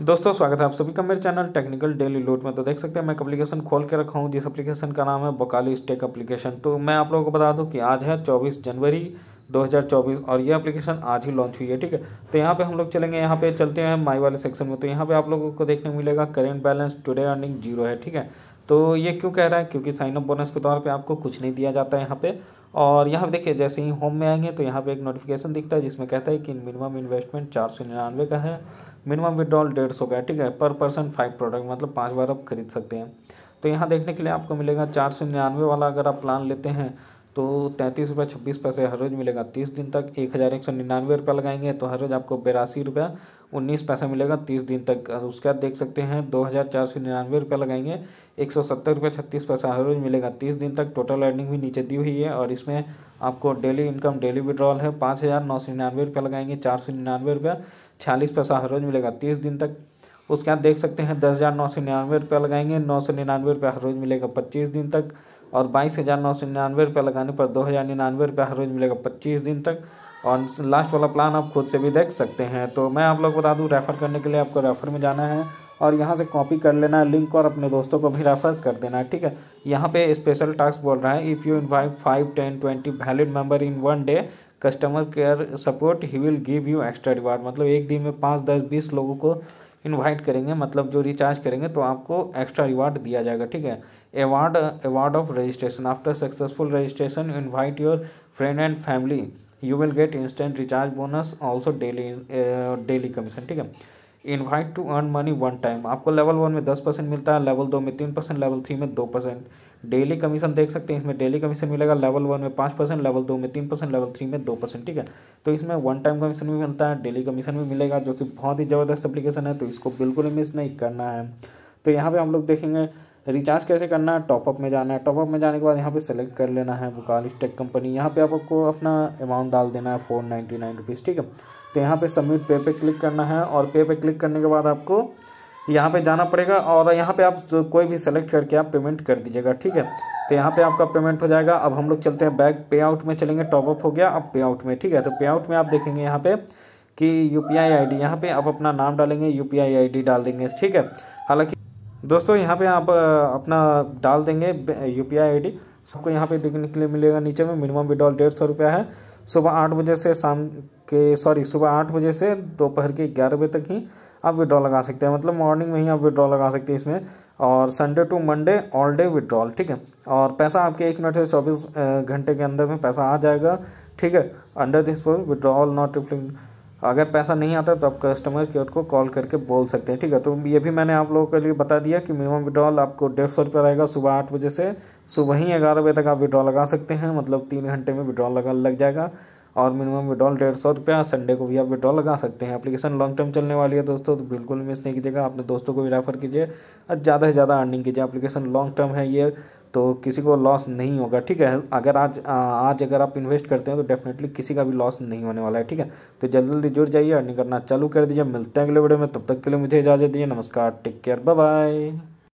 दोस्तों स्वागत है आप सभी का मेरे चैनल टेक्निकल डेली लोड में तो देख सकते हैं मैं एक अपलीकेशन खोल के रखा हूँ जिस एप्लीकेशन का नाम है बकाली स्टेक एप्लीकेशन तो मैं आप लोगों को बता दूँ कि आज है 24 जनवरी 2024 और ये एप्लीकेशन आज ही लॉन्च हुई है ठीक है तो यहाँ पे हम लोग चलेंगे यहाँ पे चलते हैं माई वाले सेक्शन में तो यहाँ पे आप लोगों को देखने को मिलेगा current balance today earning zero है ठीक है तो ये क्यों कह रहा है क्योंकि साइन अप बोनस के तौर पर आपको कुछ नहीं दिया जाता है यहाँ पे और यहाँ देखिए जैसे ही होम में आएंगे तो यहाँ पे एक नोटिफिकेशन दिखता है जिसमें कहता है कि मिनिमम इन्वेस्टमेंट चार सौ निन्यानवे का है मिनिमम विड्रॉल डेढ़ सौ का है ठीक है पर पर्सन फाइव प्रोडक्ट मतलब पाँच बार आप खरीद सकते हैं तो यहाँ देखने के लिए आपको मिलेगा चार सौ निन्यानवे वाला अगर आप प्लान लेते हैं तो तैंतीस रुपये छब्बीस पैसे हर रोज़ मिलेगा तीस दिन तक एक हज़ार एक सौ निन्यानवे रुपये लगाएंगे तो हर रोज़ आपको बेरासी रुपया उन्नीस पैसा मिलेगा तीस दिन तक उसके बाद देख सकते हैं दो हज़ार चार सौ निन्यानवे रुपये लगाएंगे एक सौ सत्तर रुपये छत्तीस पैसा हर रोज़ मिलेगा तीस दिन तक टोटल अर्निंग भी नीचे दी हुई है और इसमें आपको डेली इनकम डेली विड्रॉल है पाँच हज़ार नौ सौ निन्यानवे रुपये लगाएंगे चार सौ निन्यानवे रुपया छियालीस पैसा हर रोज़ मिलेगा तीस दिन तक उसके बाद देख सकते हैं दस हज़ार नौ सौ निन्यानवे रुपये लगाएंगे नौ सौ निन्यानवे रुपये हर रोज़ मिलेगा पच्चीस दिन तक और बाईस हज़ार नौ सौ निन्यानवे रुपये लगाने पर दो हज़ार निन्यानवे रुपये हर रोज़ मिलेगा पच्चीस दिन तक और लास्ट वाला प्लान आप खुद से भी देख सकते हैं तो मैं आप लोग को बता दूँ रेफ़र करने के लिए आपको रेफ़र में जाना है और यहाँ से कॉपी कर लेना है लिंक और अपने दोस्तों को भी रेफ़र कर देना है ठीक है यहाँ पे स्पेशल टास्क बोल रहा है if you invite five ten twenty valid member in one day customer care support he will give you extra reward मतलब एक दिन में पाँच दस बीस लोगों को इनवाइट करेंगे मतलब जो रिचार्ज करेंगे तो आपको एक्स्ट्रा रिवार्ड दिया जाएगा ठीक है award award of registration after successful registration invite your friend and family you will get instant recharge bonus also daily daily commission ठीक है invite to earn money one time आपको लेवल वन में दस percent मिलता है level दो में तीन परसेंट लेवल थ्री में दो परसेंट डेली कमीशन देख सकते हैं इसमें डेली कमीशन मिलेगा लेवल वन में पाँच परसेंट लेवल दो में तीन परसेंट लेवल थ्री में दो परसेंट ठीक है तो इसमें वन टाइम कमीशन भी मिलता है डेली कमीशन भी मिलेगा जो कि बहुत ही ज़बरदस्त अपलीकेशन है तो इसको बिल्कुल मिस नहीं करना है तो यहाँ पर हम लोग देखेंगे रिचार्ज कैसे करना है टॉपअप में जाना है टॉपअप में जाने के बाद यहाँ पे सेलेक्ट कर लेना है बुकाल टेक कंपनी यहाँ पे आपको अपना अमाउंट डाल देना है फोर नाइन्टी नाइन रुपीज़ ठीक है तो यहाँ पे सबमिट पे पे क्लिक करना है और पे पे क्लिक करने के बाद आपको यहाँ पे जाना पड़ेगा और यहाँ पे आप कोई भी सेलेक्ट करके आप पेमेंट कर दीजिएगा ठीक है तो यहाँ पे आपका पेमेंट हो जाएगा अब हम लोग चलते हैं बैग पे आउट में चलेंगे टॉपअप हो गया अब पे आउट में ठीक है तो पे आउट में आप देखेंगे यहाँ पे कि U P I I D यहाँ पर आप अपना नाम डालेंगे U P I I D डाल देंगे ठीक है हालांकि दोस्तों यहाँ पे आप अपना डाल देंगे U P I I D सबको यहाँ पे देखने के लिए मिलेगा नीचे में मिनिमम विड्रॉल डेढ़ सौ रुपया है सुबह आठ बजे से शाम के सॉरी सुबह आठ बजे से दोपहर के ग्यारह बजे तक ही आप विड्रॉ लगा सकते हैं मतलब मॉर्निंग में ही आप विड्रॉ लगा सकते हैं इसमें और Sunday to Monday all day withdrawal ठीक है और पैसा आपके एक मिनट से चौबीस घंटे के अंदर में पैसा आ जाएगा ठीक है अंडर दिस पर विड्रॉल नॉट रिफ्लिंग अगर पैसा नहीं आता तो आप कस्टमर केयर को कॉल करके बोल सकते हैं ठीक है तो ये भी मैंने आप लोगों के लिए बता दिया कि मिनिमम विड्रॉल आपको डेढ़ सौ रुपये रहेगा सुबह आठ बजे से सुबह ही ग्यारह बजे तक आप विड्रॉ लगा सकते हैं मतलब तीन घंटे में विड्रॉल लगा लग जाएगा और मिनिमम विड्रॉल डेढ़ सौ रुपया संडे को भी आप विड्रॉल लगा सकते हैं एप्लीकेशन लॉन्ग टर्म चलने वाली है दोस्तों तो बिल्कुल मिस नहीं कीजिएगा अपने दोस्तों को भी रेफर कीजिए और ज़्यादा से ज़्यादा अर्निंग कीजिए एप्लीकेशन लॉन्ग टर्म है ये तो किसी को लॉस नहीं होगा ठीक है अगर आज आज अगर आप इन्वेस्ट करते हैं तो डेफिनेटली किसी का भी लॉस नहीं होने वाला है ठीक है तो जल्दी जल्दी जुड़ जाइए अर्निंग करना चालू कर दीजिए मिलते हैं अगले वीडियो में तब तक के लिए मुझे इजाज़त दीजिए नमस्कार टेक केयर बाय बाय